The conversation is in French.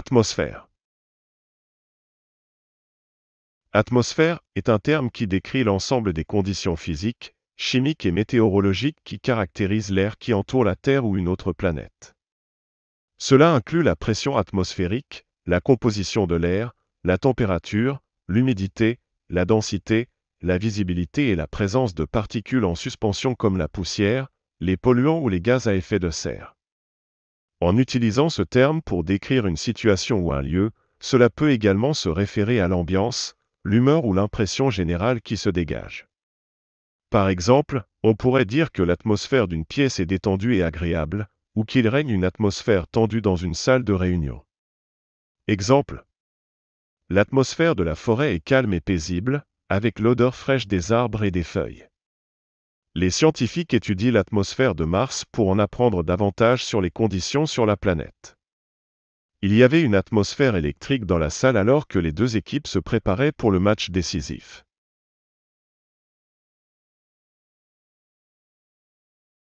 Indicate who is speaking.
Speaker 1: Atmosphère Atmosphère est un terme qui décrit l'ensemble des conditions physiques, chimiques et météorologiques qui caractérisent l'air qui entoure la Terre ou une autre planète. Cela inclut la pression atmosphérique, la composition de l'air, la température, l'humidité, la densité, la visibilité et la présence de particules en suspension comme la poussière, les polluants ou les gaz à effet de serre. En utilisant ce terme pour décrire une situation ou un lieu, cela peut également se référer à l'ambiance, l'humeur ou l'impression générale qui se dégage. Par exemple, on pourrait dire que l'atmosphère d'une pièce est détendue et agréable, ou qu'il règne une atmosphère tendue dans une salle de réunion. Exemple. L'atmosphère de la forêt est calme et paisible, avec l'odeur fraîche des arbres et des feuilles. Les scientifiques étudient l'atmosphère de Mars pour en apprendre davantage sur les conditions sur la planète. Il y avait une atmosphère électrique dans la salle alors que les deux équipes se préparaient pour le match décisif.